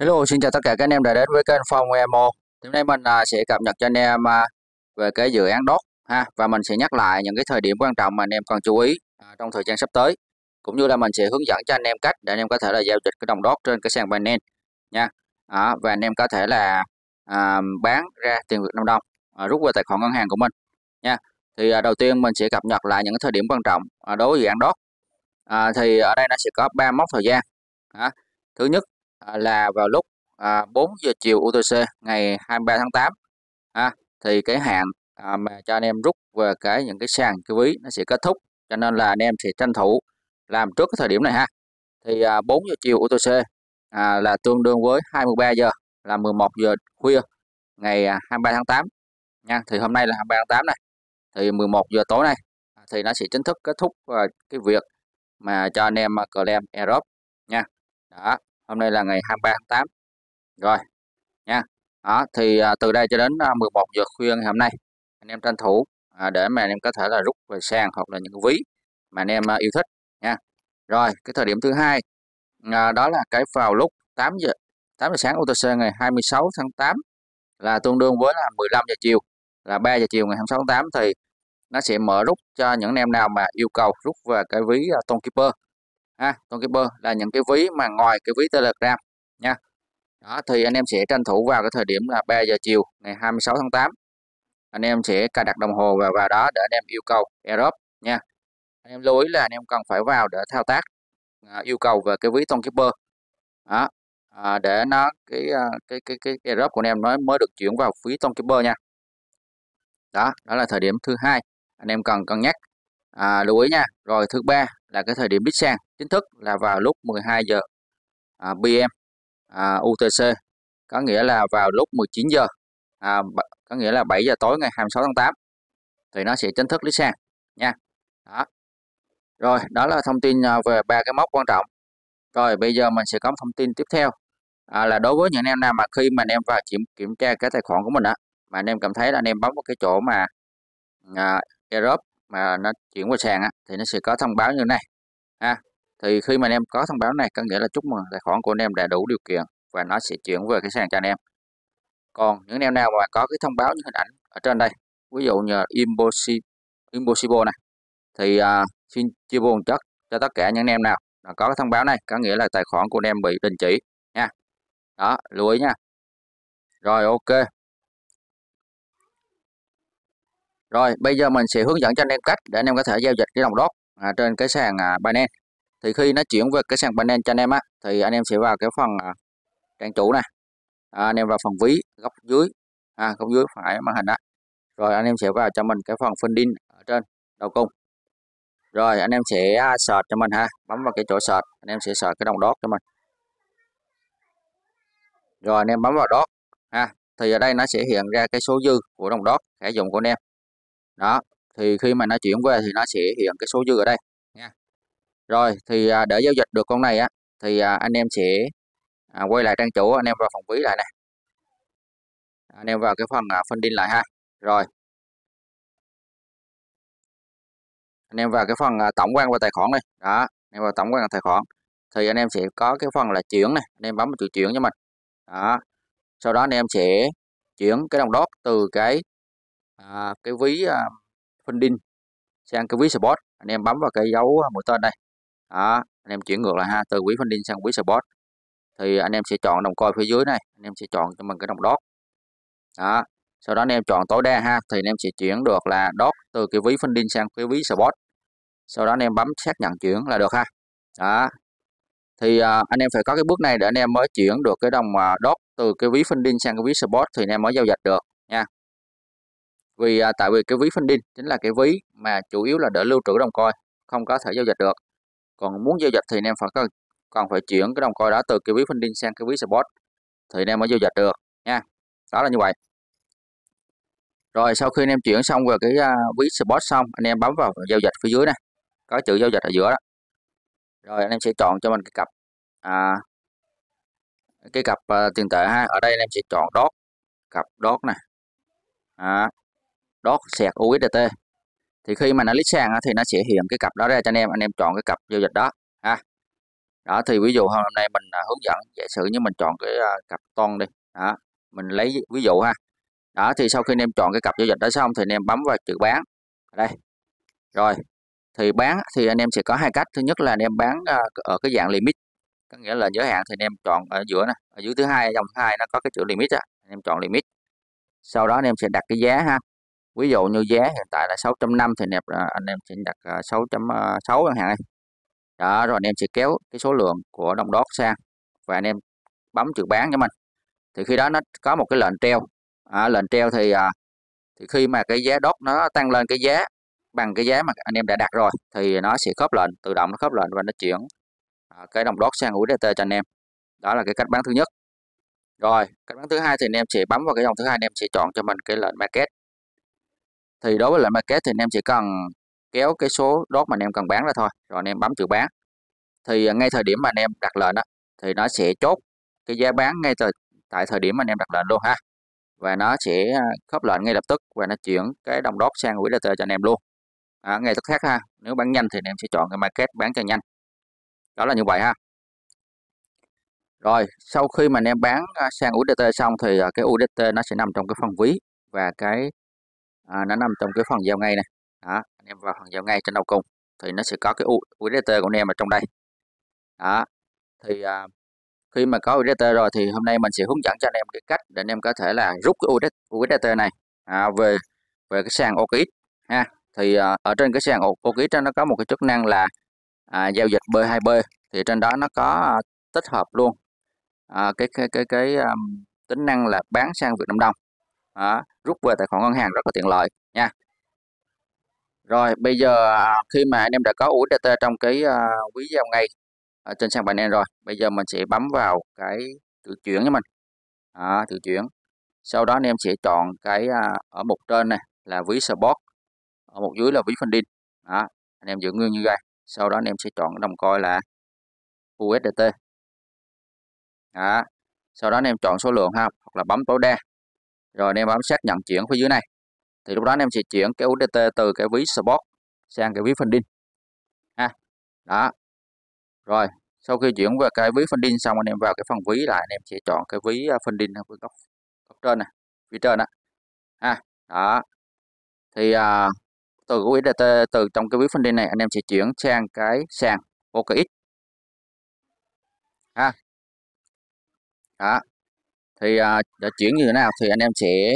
Hello, xin chào tất cả các anh em đã đến với kênh Phong Emo. Hôm nay mình à, sẽ cập nhật cho anh em à, về cái dự án đốt ha và mình sẽ nhắc lại những cái thời điểm quan trọng mà anh em cần chú ý à, trong thời gian sắp tới. Cũng như là mình sẽ hướng dẫn cho anh em cách để anh em có thể là giao dịch cái đồng đốt trên cái sàn Binance nha. À, và anh em có thể là à, bán ra tiền Việt Nam đồng à, rút về tài khoản ngân hàng của mình nha. Thì à, đầu tiên mình sẽ cập nhật lại những cái thời điểm quan trọng à, đối với dự án đốt. À, thì ở đây nó sẽ có ba mốc thời gian. À, thứ nhất À, là vào lúc à, 4 giờ chiều UTC ngày 23 tháng 8 ha, à, thì cái hạn à, mà cho anh em rút về cái những cái sàn cái ví nó sẽ kết thúc cho nên là anh em sẽ tranh thủ làm trước cái thời điểm này ha thì à, 4 giờ chiều UTC là tương đương với 23 giờ là 11 giờ khuya ngày 23 tháng 8 nha thì hôm nay là 23 tháng 8 này thì 11 giờ tối nay thì nó sẽ chính thức kết thúc cái việc mà cho anh em cờ lem Europe nha đó hôm nay là ngày 23 tháng 8 rồi nha đó thì à, từ đây cho đến 11 à, giờ khuya ngày hôm nay anh em tranh thủ à, để mà anh em có thể là rút về sàn hoặc là những cái ví mà anh em à, yêu thích nha rồi cái thời điểm thứ hai à, đó là cái vào lúc 8 giờ 8 giờ sáng UTC ngày 26 tháng 8 là tương đương với là 15 giờ chiều là 3 giờ chiều ngày 26 tháng 8 thì nó sẽ mở rút cho những anh em nào mà yêu cầu rút về cái ví à, Tone Keeper ha con keeper là những cái ví mà ngoài cái ví telegram nha đó thì anh em sẽ tranh thủ vào cái thời điểm là 3 giờ chiều ngày 26 tháng 8 anh em sẽ cài đặt đồng hồ và vào đó để anh em yêu cầu erop nha anh em lưu ý là anh em cần phải vào để thao tác à, yêu cầu về cái ví ton đó à, để nó cái à, cái cái cái Europe của anh em nó mới được chuyển vào ví ton nha đó đó là thời điểm thứ hai anh em cần cân nhắc à, lưu ý nha rồi thứ ba là cái thời điểm đích sang chính thức là vào lúc 12 giờ à, PM à, UTC có nghĩa là vào lúc 19 giờ à, có nghĩa là 7 giờ tối ngày 26 tháng 8 thì nó sẽ chính thức list sàn nha đó rồi đó là thông tin à, về ba cái mốc quan trọng rồi bây giờ mình sẽ có thông tin tiếp theo à, là đối với những em nào mà khi mà anh em vào kiểm kiểm tra cái tài khoản của mình á mà anh em cảm thấy là anh em bấm vào cái chỗ mà à, Europe mà nó chuyển qua sàn á, thì nó sẽ có thông báo như thế này ha thì khi mà anh em có thông báo này có nghĩa là chúc mừng tài khoản của anh em đã đủ điều kiện và nó sẽ chuyển về cái sàn cho anh em còn những anh em nào mà có cái thông báo những hình ảnh ở trên đây ví dụ như impossible impossible này thì uh, xin chia buồn chất cho tất cả những anh em nào có cái thông báo này có nghĩa là tài khoản của anh em bị đình chỉ nha đó lưu ý nha rồi ok Rồi bây giờ mình sẽ hướng dẫn cho anh em cách để anh em có thể giao dịch cái đồng đốt à, trên cái sàn à, Binance. Thì khi nó chuyển về cái sàn Binance cho anh em á thì anh em sẽ vào cái phần à, trang chủ này. À, anh em vào phần ví góc dưới à, góc dưới phải màn hình đó. Rồi anh em sẽ vào cho mình cái phần funding ở trên đầu cung. Rồi anh em sẽ à, cho mình ha, bấm vào cái chỗ search, anh em sẽ search cái đồng đốt cho mình. Rồi anh em bấm vào đó. ha, thì ở đây nó sẽ hiện ra cái số dư của đồng đốt khả dụng của anh em đó thì khi mà nó chuyển qua thì nó sẽ hiện cái số dư ở đây nha rồi thì à, để giao dịch được con này á thì à, anh em sẽ à, quay lại trang chủ anh em vào phòng ví lại này anh em vào cái phần phân đinh lại ha rồi anh em vào cái phần tổng quan và tài khoản này đó anh em vào tổng quan và tài khoản thì anh em sẽ có cái phần là chuyển này anh em bấm chữ chuyển cho mình đó sau đó anh em sẽ chuyển cái đồng đốt từ cái À, cái ví funding à, sang cái ví support anh em bấm vào cái dấu à, mũi tên đây đó anh em chuyển ngược lại ha từ quỹ funding sang quỹ support thì anh em sẽ chọn đồng coi phía dưới này anh em sẽ chọn cho mình cái đồng dot đó sau đó anh em chọn tối đa ha thì anh em sẽ chuyển được là dot từ cái ví funding sang cái ví support sau đó anh em bấm xác nhận chuyển là được ha đó thì à, anh em phải có cái bước này để anh em mới chuyển được cái đồng dot từ cái ví funding sang cái ví support thì anh em mới giao dịch được nha vì à, tại vì cái ví funding chính là cái ví mà chủ yếu là để lưu trữ đồng coin không có thể giao dịch được còn muốn giao dịch thì anh em phải cần còn phải chuyển cái đồng coin đó từ cái ví funding sang cái ví spot thì anh em mới giao dịch được nha đó là như vậy rồi sau khi anh em chuyển xong về cái uh, ví spot xong anh em bấm vào giao dịch phía dưới này có chữ giao dịch ở giữa đó rồi anh em sẽ chọn cho mình cái cặp à, cái cặp uh, tiền tệ ha ở đây anh em sẽ chọn dot cặp dot này à, đót sẹt USDT thì khi mà nó list sàn thì nó sẽ hiện cái cặp đó ra cho anh em anh em chọn cái cặp giao dịch đó ha đó thì ví dụ hôm nay mình à, hướng dẫn giả sử như mình chọn cái à, cặp ton đi đó mình lấy ví dụ ha đó thì sau khi anh em chọn cái cặp giao dịch đó xong thì anh em bấm vào chữ bán đây rồi thì bán thì anh em sẽ có hai cách thứ nhất là anh em bán à, ở cái dạng limit có nghĩa là giới hạn thì anh em chọn ở giữa này ở dưới thứ hai dòng hai nó có cái chữ limit á anh em chọn limit sau đó anh em sẽ đặt cái giá ha ví dụ như giá hiện tại là 6.5 thì nẹp à, anh em sẽ đặt 6.6 chẳng hạn này đó rồi anh em sẽ kéo cái số lượng của đồng đót sang và anh em bấm chữ bán cho mình thì khi đó nó có một cái lệnh treo à, lệnh treo thì à, thì khi mà cái giá đốt nó tăng lên cái giá bằng cái giá mà anh em đã đặt rồi thì nó sẽ khớp lệnh tự động nó khớp lệnh và nó chuyển à, cái đồng đốt sang USDT cho anh em đó là cái cách bán thứ nhất rồi cách bán thứ hai thì anh em sẽ bấm vào cái dòng thứ hai anh em sẽ chọn cho mình cái lệnh market thì đối với lệnh market thì anh em chỉ cần kéo cái số đốt mà anh em cần bán ra thôi rồi anh em bấm chữ bán thì à, ngay thời điểm mà anh em đặt lệnh đó thì nó sẽ chốt cái giá bán ngay từ tại thời điểm mà anh em đặt lệnh luôn ha và nó sẽ à, khớp lệnh ngay lập tức và nó chuyển cái đồng đốt sang quỹ DT cho anh em luôn à, ngay tức khác ha nếu bán nhanh thì anh em sẽ chọn cái market bán cho nhanh đó là như vậy ha rồi sau khi mà anh em bán à, sang UDT xong thì cái UDT nó sẽ nằm trong cái phần ví và cái à, nó nằm trong cái phần giao ngay này đó anh em vào phần giao ngay trên đầu cùng thì nó sẽ có cái USDT của anh em ở trong đây đó thì à, khi mà có USDT rồi thì hôm nay mình sẽ hướng dẫn cho anh em cái cách để anh em có thể là rút cái USDT này à, về về cái sàn OKX ha thì à, ở trên cái sàn OKX nó có một cái chức năng là à, giao dịch B2B thì trên đó nó có à, tích hợp luôn à, cái cái cái cái um, tính năng là bán sang Việt Nam đồng đó rút về tài khoản ngân hàng rất là tiện lợi nha rồi bây giờ à, khi mà anh em đã có USDT trong cái à, uh, ví giao ngay ở à, trên sàn Binance rồi bây giờ mình sẽ bấm vào cái tự chuyển của mình à, tự chuyển sau đó anh em sẽ chọn cái uh, ở mục trên này là ví support ở mục dưới là ví funding đó anh em giữ nguyên như vậy sau đó anh em sẽ chọn đồng coi là USDT đó sau đó anh em chọn số lượng ha hoặc là bấm tối đa rồi anh em bấm xác nhận chuyển phía dưới này thì lúc đó anh em sẽ chuyển cái UDT từ cái ví spot sang cái ví funding ha đó rồi sau khi chuyển qua cái ví funding xong anh em vào cái phần ví lại anh em sẽ chọn cái ví funding à, ở góc, góc trên này phía trên đó ha đó thì à, từ cái USDT từ trong cái ví funding này anh em sẽ chuyển sang cái sàn OKX ha đó thì à, để chuyển như thế nào thì anh em sẽ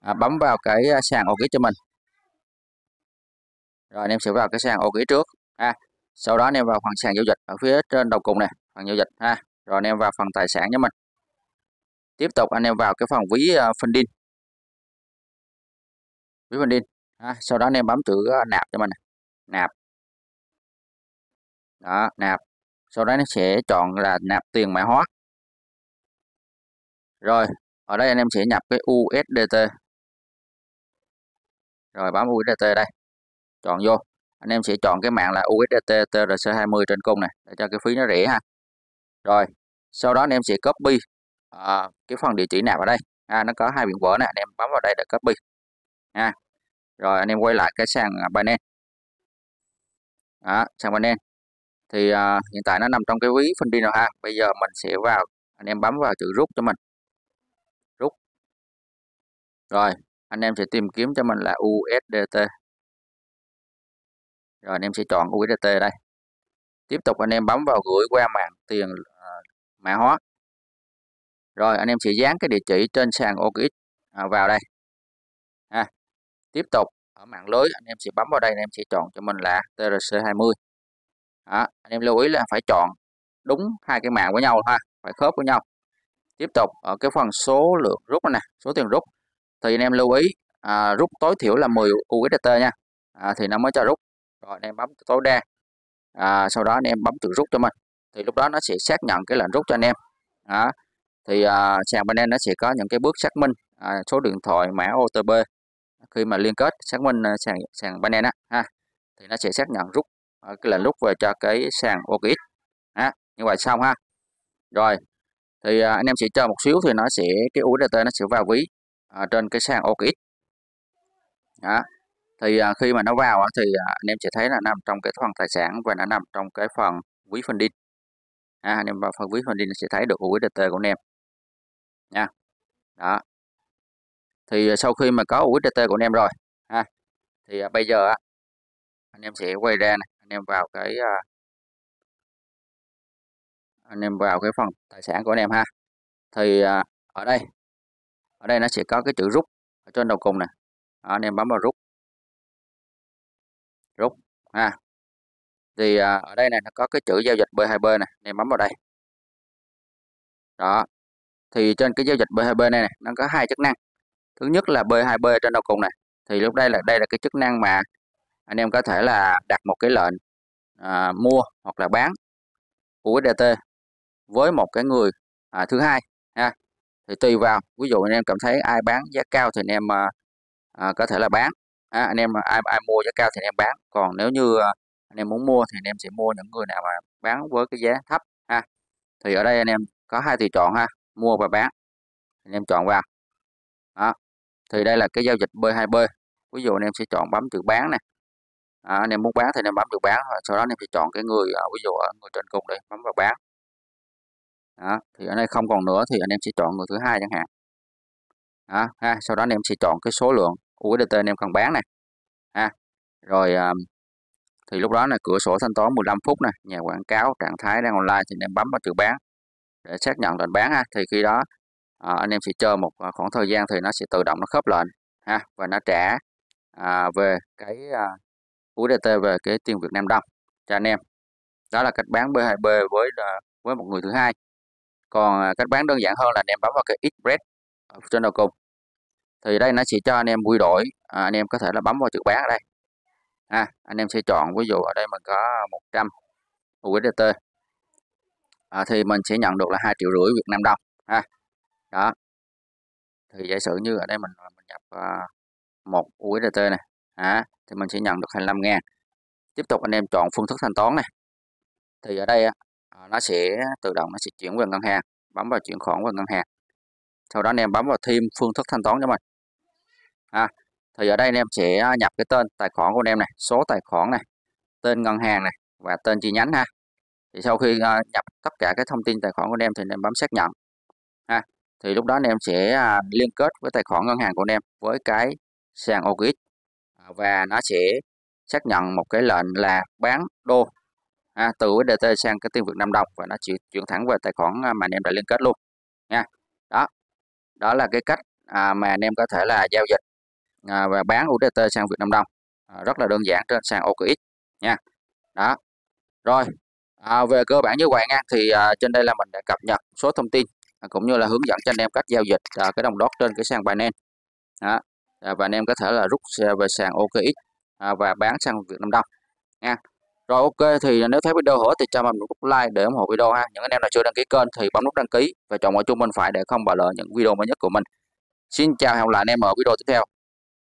à, bấm vào cái à, sàn ok cho mình rồi anh em sẽ vào cái sàn ok trước ha sau đó anh em vào phần sàn giao dịch ở phía trên đầu cùng này phần giao dịch ha rồi anh em vào phần tài sản cho mình tiếp tục anh em vào cái phần ví uh, à, funding ví funding ha. sau đó anh em bấm chữ nạp cho mình nạp đó nạp sau đó nó sẽ chọn là nạp tiền mã hóa rồi, ở đây anh em sẽ nhập cái USDT. Rồi bấm USDT đây. Chọn vô. Anh em sẽ chọn cái mạng là USDT TRC20 trên cung này để cho cái phí nó rẻ ha. Rồi, sau đó anh em sẽ copy à, cái phần địa chỉ nạp ở đây. À, nó có hai biển vỡ này, anh em bấm vào đây để copy. À, rồi anh em quay lại cái sàn à, Binance. À, sàn Binance. Thì à, hiện tại nó nằm trong cái ví Fundi nào ha. Bây giờ mình sẽ vào, anh em bấm vào chữ rút cho mình rồi anh em sẽ tìm kiếm cho mình là USDT rồi anh em sẽ chọn USDT đây tiếp tục anh em bấm vào gửi qua mạng tiền à, mã hóa rồi anh em sẽ dán cái địa chỉ trên sàn OKX à, vào đây ha tiếp tục ở mạng lưới anh em sẽ bấm vào đây anh em sẽ chọn cho mình là TRC20 đó, anh em lưu ý là phải chọn đúng hai cái mạng với nhau ha phải khớp với nhau tiếp tục ở cái phần số lượng rút này số tiền rút thì anh em lưu ý à, rút tối thiểu là 10 USDT nha à, thì nó mới cho rút rồi anh em bấm tối đa à, sau đó anh em bấm tự rút cho mình thì lúc đó nó sẽ xác nhận cái lệnh rút cho anh em đó. thì à, sàn bên em nó sẽ có những cái bước xác minh à, số điện thoại mã OTP khi mà liên kết xác minh à, sàn sàn bên ha thì nó sẽ xác nhận rút à, cái lệnh rút về cho cái sàn OKX đó. như vậy xong ha rồi thì à, anh em sẽ chờ một xíu thì nó sẽ cái USDT nó sẽ vào ví à, trên cái sàn OKX đó. thì à, khi mà nó vào thì à, anh em sẽ thấy là nằm trong cái phần tài sản và nó nằm trong cái phần quý phân đi. à, anh em vào phần quý phân đi sẽ thấy được USDT của anh em nha đó thì à, sau khi mà có USDT của anh em rồi ha thì à, bây giờ anh em sẽ quay ra này anh em vào cái à, anh em vào cái phần tài sản của anh em ha thì à, ở đây ở đây nó sẽ có cái chữ rút ở trên đầu cùng này anh em bấm vào rút rút ha thì à, ở đây này nó có cái chữ giao dịch B2B này anh em bấm vào đây đó thì trên cái giao dịch B2B này, này nó có hai chức năng thứ nhất là B2B trên đầu cùng này thì lúc đây là đây là cái chức năng mà anh em có thể là đặt một cái lệnh à, mua hoặc là bán USDT với một cái người à, thứ hai ha thì tùy vào ví dụ anh em cảm thấy ai bán giá cao thì anh em à, có thể là bán à, anh em ai ai mua giá cao thì anh em bán còn nếu như anh em muốn mua thì anh em sẽ mua những người nào mà bán với cái giá thấp ha thì ở đây anh em có hai tùy chọn ha mua và bán anh em chọn vào đó thì đây là cái giao dịch B2B ví dụ anh em sẽ chọn bấm chữ bán này à, anh em muốn bán thì anh em bấm chữ bán rồi sau đó anh em sẽ chọn cái người ví dụ ở người trên cùng đây bấm vào bán đó, thì ở đây không còn nữa thì anh em sẽ chọn người thứ hai chẳng hạn đó, ha. sau đó anh em sẽ chọn cái số lượng USDT anh em cần bán này ha. rồi um, thì lúc đó là cửa sổ thanh toán 15 phút này nhà quảng cáo trạng thái đang online thì anh em bấm vào chữ bán để xác nhận lệnh bán ha. thì khi đó à, anh em sẽ chờ một ờ, khoảng thời gian thì nó sẽ tự động nó khớp lệnh ha và nó trả à, về cái à, USDT về cái tiền Việt Nam đồng cho anh em đó là cách bán B2B với ờ, với một người thứ hai còn à, cách bán đơn giản hơn là anh em bấm vào cái express trên đầu cùng thì đây nó sẽ cho anh em quy đổi à, anh em có thể là bấm vào chữ bán ở đây à, anh em sẽ chọn ví dụ ở đây mình có 100 USDT à, thì mình sẽ nhận được là hai triệu rưỡi Việt Nam đồng ha đó thì giả sử như ở đây mình, à, mình nhập à, một uh, USDT này à, thì mình sẽ nhận được 25 ngàn tiếp tục anh em chọn phương thức thanh toán này thì ở đây Ờ, nó sẽ tự động nó sẽ chuyển về ngân hàng bấm vào chuyển khoản vào ngân hàng sau đó anh em bấm vào thêm phương thức thanh toán cho mình à, thì ở đây anh em sẽ nhập cái tên tài khoản của anh em này số tài khoản này tên ngân hàng này và tên chi nhánh ha thì sau khi ờ, nhập tất cả cái thông tin tài khoản của anh em thì anh em bấm xác nhận ha thì lúc đó anh em sẽ à, liên kết với tài khoản ngân hàng của anh em với cái sàn OKX và nó sẽ xác nhận một cái lệnh là bán đô à, từ USDT sang cái tiền Việt Nam đồng và nó chỉ chuyển thẳng về tài khoản à, mà anh em đã liên kết luôn nha đó đó là cái cách à, mà anh em có thể là giao dịch à, và bán USDT sang Việt Nam đồng à, rất là đơn giản trên sàn OKX nha đó rồi à, về cơ bản như vậy nha thì à, trên đây là mình đã cập nhật số thông tin à, cũng như là hướng dẫn cho anh em cách giao dịch à, cái đồng đốt trên cái sàn Binance đó à, và anh em có thể là rút về sàn OKX à, và bán sang Việt Nam đồng nha rồi ok thì nếu thấy video hữu ích thì cho mình nút like để ủng hộ video ha. Những anh em nào chưa đăng ký kênh thì bấm nút đăng ký và chọn ở chung bên phải để không bỏ lỡ những video mới nhất của mình. Xin chào hẹn gặp lại anh em ở video tiếp theo.